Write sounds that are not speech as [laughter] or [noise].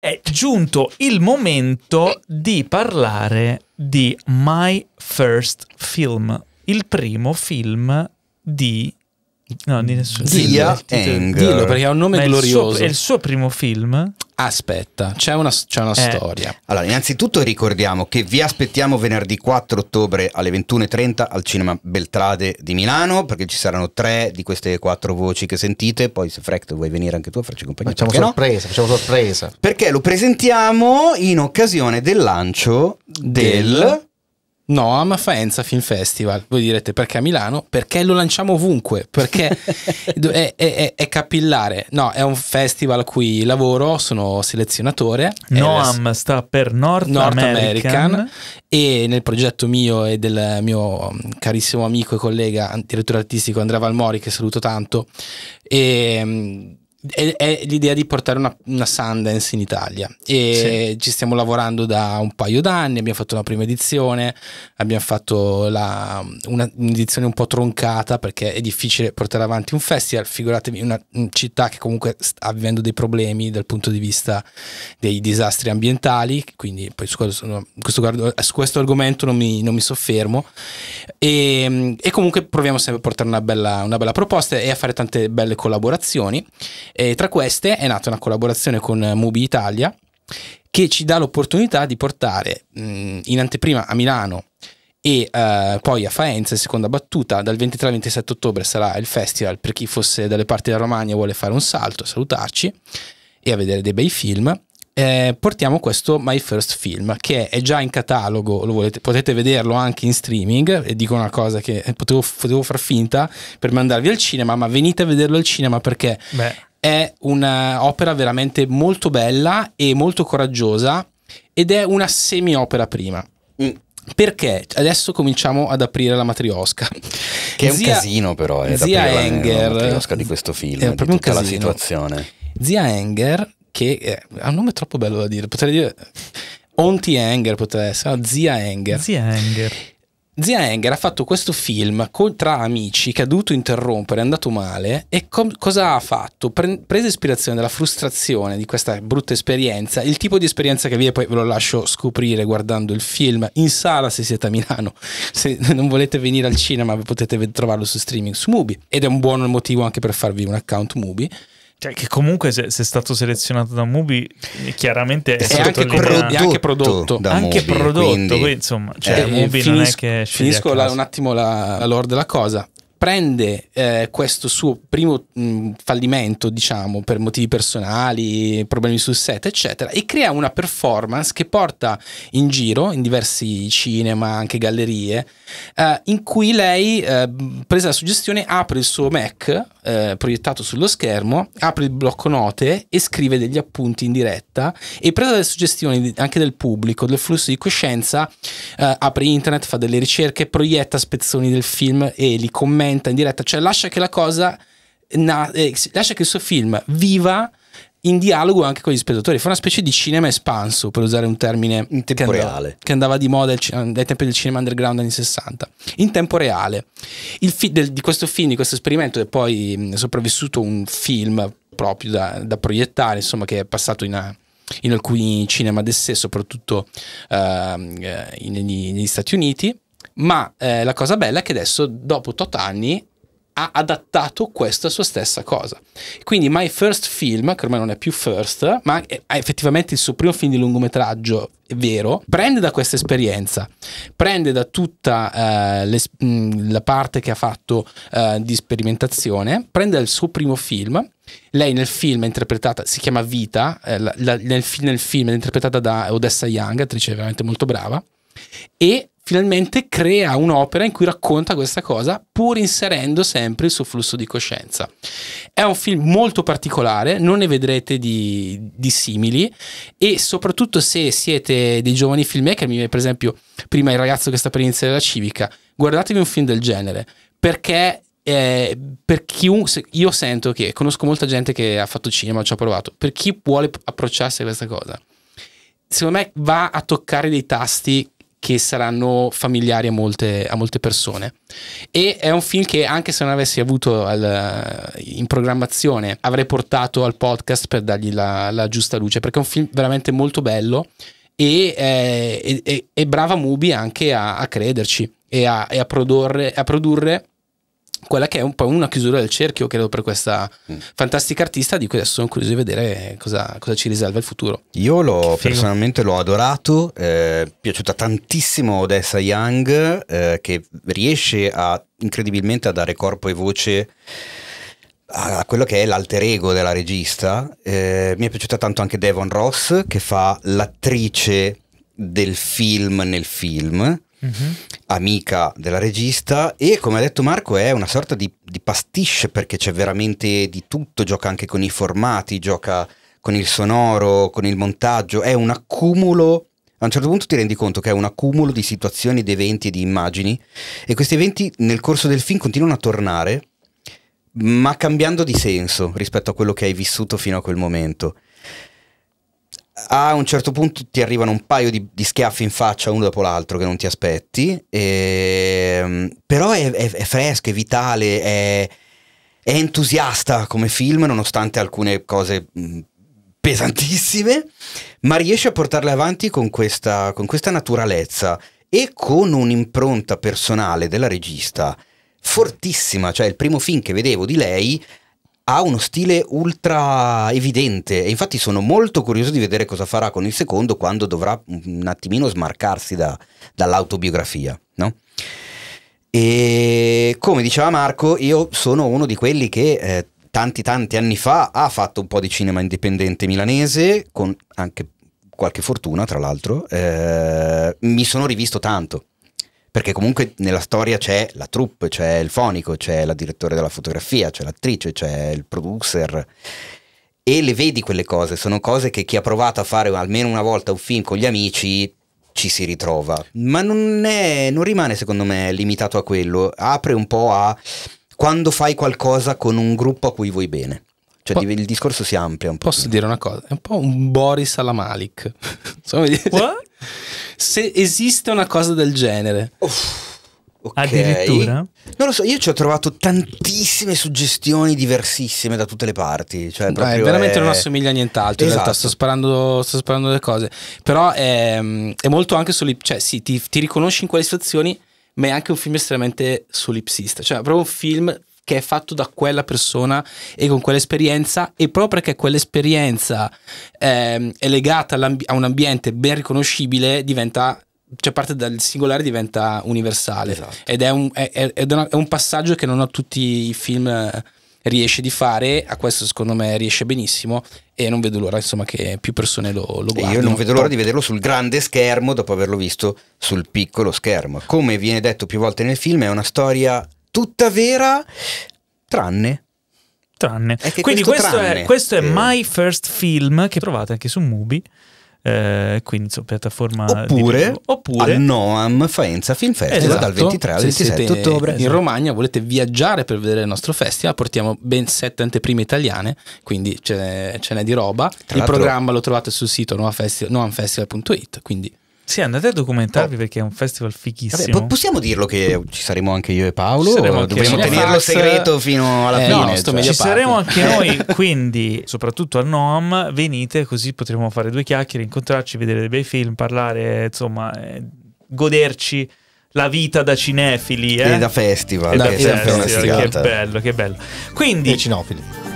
è giunto il momento di parlare di My First Film, il primo film di... No, di nessuno. Zia Dillo, perché ha un nome Ma glorioso. È il, suo, è il suo primo film. Aspetta, c'è una, c'è una eh. storia. Allora, innanzitutto ricordiamo che vi aspettiamo venerdì 4 ottobre alle 21.30 al Cinema Beltrade di Milano, perché ci saranno tre di queste quattro voci che sentite. Poi, se Frecht vuoi venire anche tu a farci compagnia, facciamo sorpresa, no? facciamo sorpresa. Perché lo presentiamo in occasione del lancio del, del Noam Faenza Film Festival. Voi direte perché a Milano? Perché lo lanciamo ovunque, perché [laughs] è, è, è, capillare. No, è un festival a cui lavoro, sono selezionatore. Noam sta per North, North American. American. e nel progetto mio e del mio mm, carissimo amico e collega, direttore artistico Andrea Valmori, che saluto tanto, e ehm, è, è l'idea di portare una, una, Sundance in Italia e sì. ci stiamo lavorando da un paio d'anni, abbiamo fatto la prima edizione, abbiamo fatto la, una, un'edizione un po' troncata perché è difficile portare avanti un festival, figuratevi una, città che comunque sta vivendo dei problemi dal punto di vista dei disastri ambientali, quindi poi su questo, questo, su questo argomento non mi, non mi soffermo e, ehm, e, comunque proviamo sempre a portare una bella, una bella proposta e a fare tante belle collaborazioni e tra queste è nata una collaborazione con Mubi Italia che ci dà l'opportunità di portare mh, mm, in anteprima a Milano e uh, poi a Faenza, in seconda battuta, dal 23 al 27 ottobre sarà il festival per chi fosse dalle parti della Romagna e vuole fare un salto, salutarci e a vedere dei bei film. Eh, portiamo questo My First Film che è già in catalogo, volete, potete vederlo anche in streaming e dico una cosa che eh, potevo, potevo, far finta per mandarvi al cinema, ma venite a vederlo al cinema perché Beh è un'opera veramente molto bella e molto coraggiosa ed è una semi-opera prima. Mm. Perché adesso cominciamo ad aprire la matriosca. Che è un casino però, è eh, Zia da Enger, la matriosca di questo film, è proprio di tutta un casino. la situazione. Zia Enger, che è, ha un nome troppo bello da dire, potrei dire... Auntie Enger potrebbe essere, no? Zia Enger. Zia Enger Zia Enger ha fatto questo film con, tra amici che ha dovuto interrompere, è andato male e cosa ha fatto? Pre- prese ispirazione dalla frustrazione di questa brutta esperienza, il tipo di esperienza che vi è poi ve lo lascio scoprire guardando il film in sala se siete a Milano, [laughs] se non volete venire al cinema potete trovarlo su streaming su Mubi ed è un buon motivo anche per farvi un account Mubi. Cioè, che comunque se, se, è stato selezionato da Mubi, chiaramente è, è stato anche, prodotto, è anche prodotto. Da anche Mubi, prodotto, quindi, quindi insomma, cioè, eh, Mubi finisco, non è che Finisco la, un attimo la, la lore della cosa prende eh, questo suo primo mh, mm, fallimento, diciamo, per motivi personali, problemi sul set, eccetera, e crea una performance che porta in giro, in diversi cinema, anche gallerie, eh, in cui lei, eh, presa la suggestione, apre il suo Mac eh, proiettato sullo schermo, apre il blocco note e scrive degli appunti in diretta e presa le suggestioni anche del pubblico, del flusso di coscienza, eh, apre internet, fa delle ricerche, proietta spezzoni del film e li commenta commenta in diretta, cioè lascia che la cosa, na- eh, lascia che il suo film viva in dialogo anche con gli spettatori, fa una specie di cinema espanso, per usare un termine in tempo che andava, reale che andava di moda dai tempi del cinema underground anni 60, in tempo reale. Il fi- del, di questo film, di questo esperimento, è poi mh, sopravvissuto un film proprio da, da, proiettare, insomma, che è passato in, a, in alcuni cinema d'essere, soprattutto uh, negli, negli Stati Uniti ma eh, la cosa bella è che adesso, dopo 8 anni, ha adattato questa sua stessa cosa. Quindi My First Film, che ormai non è più First, ma è effettivamente il suo primo film di lungometraggio vero, prende da questa esperienza, prende da tutta uh, eh, mh, mm, la parte che ha fatto uh, di sperimentazione, prende il suo primo film. Lei nel film è interpretata, si chiama Vita, eh, la, la, nel, nel film è interpretata da Odessa Young, attrice veramente molto brava, e finalmente crea un'opera in cui racconta questa cosa pur inserendo sempre il suo flusso di coscienza. È un film molto particolare, non ne vedrete di, di simili e soprattutto se siete dei giovani filmmaker, per esempio prima il ragazzo che sta per iniziare la civica, guardatevi un film del genere perché eh, per chiunque io sento che conosco molta gente che ha fatto cinema, ci ha provato, per chi vuole approcciarsi a questa cosa, secondo me va a toccare dei tasti che saranno familiari a molte, a molte, persone. E è un film che anche se non avessi avuto al, in programmazione avrei portato al podcast per dargli la, la, giusta luce, perché è un film veramente molto bello e, è, è, è brava Mubi anche a, a crederci e a, e a produrre, a produrre quella che è un po' una chiusura del cerchio, credo, per questa mm. fantastica artista di cui adesso sono curioso di vedere cosa, cosa ci riserva il futuro. Io l'ho, personalmente l'ho adorato, eh, è piaciuta tantissimo Odessa Young, eh, che riesce a, incredibilmente a dare corpo e voce a quello che è l'alter ego della regista. Eh, mi è piaciuta tanto anche Devon Ross, che fa l'attrice del film nel film uh-huh. amica della regista e come ha detto Marco è una sorta di, di pastiche perché c'è veramente di tutto, gioca anche con i formati, gioca con il sonoro, con il montaggio, è un accumulo a un certo punto ti rendi conto che è un accumulo di situazioni, di eventi e di immagini e questi eventi nel corso del film continuano a tornare ma cambiando di senso rispetto a quello che hai vissuto fino a quel momento a un certo punto ti arrivano un paio di, di, schiaffi in faccia uno dopo l'altro che non ti aspetti, e, ehm, però è, è, è, fresco, è vitale, è, è, entusiasta come film nonostante alcune cose mm, pesantissime, ma riesce a portarle avanti con questa, con questa naturalezza e con un'impronta personale della regista fortissima, cioè il primo film che vedevo di lei ha uno stile ultra evidente e infatti sono molto curioso di vedere cosa farà con il secondo quando dovrà un attimino smarcarsi da, dall'autobiografia. No? E come diceva Marco, io sono uno di quelli che eh, tanti tanti anni fa ha fatto un po' di cinema indipendente milanese, con anche qualche fortuna tra l'altro, eh, mi sono rivisto tanto perché comunque nella storia c'è la troupe, c'è il fonico, c'è la direttore della fotografia, c'è l'attrice, c'è il producer. E le vedi quelle cose, sono cose che chi ha provato a fare almeno una volta un film con gli amici ci si ritrova. Ma non, è, non rimane secondo me limitato a quello, apre un po' a quando fai qualcosa con un gruppo a cui vuoi bene. Cioè, il discorso si amplia un po'. Posso dire una cosa? È un po' un Boris alla Malik. [laughs] What? Se esiste una cosa del genere. Uff. Okay. Addirittura? Non lo so, io ci ho trovato tantissime suggestioni diversissime da tutte le parti. Cioè Beh, veramente è... non assomiglia a nient'altro. Esatto. In realtà sto esatto. sparando, sto sparando delle cose. Però è, è molto anche sulle. Cioè, sì, ti, ti riconosci in quelle situazioni, ma è anche un film estremamente solipsista. Cioè, proprio un film che è fatto da quella persona e con quell'esperienza e proprio perché quell'esperienza eh, è legata a un ambiente ben riconoscibile diventa cioè parte dal singolare diventa universale esatto. ed è un, è, è, è un, passaggio che non a tutti i film eh, riesce di fare a questo secondo me riesce benissimo e non vedo l'ora insomma che più persone lo, lo guardino io non vedo l'ora di vederlo sul grande schermo dopo averlo visto sul piccolo schermo come viene detto più volte nel film è una storia tutta vera, tranne tranne. Quindi questo, questo tranne, è, questo è eh. My First Film che trovate anche su Mubi. Eh, quindi su piattaforma oppure, oppure al Noam Faenza Film Festival esatto. dal 23 al 27 Se ottobre in Romagna volete viaggiare per vedere il nostro festival portiamo ben 7 anteprime italiane quindi ce n'è, ce n'è di roba Tra il programma lo trovate sul sito noamfestival.it quindi sì, andate a documentarvi oh. perché è un festival fighissimo. Vabbè, possiamo dirlo che ci saremo anche io e Paolo? Saremo Dovremmo tenerlo segreto fino alla eh, fine. No, cioè. Ci saremo anche [laughs] noi, quindi soprattutto al NOAM venite così potremo fare due chiacchiere, incontrarci, vedere dei bei film, parlare, insomma, eh, goderci la vita da cinefili. Eh? E da festival. E da, da festival, festival che bello, che bello. Quindi... E cinofili.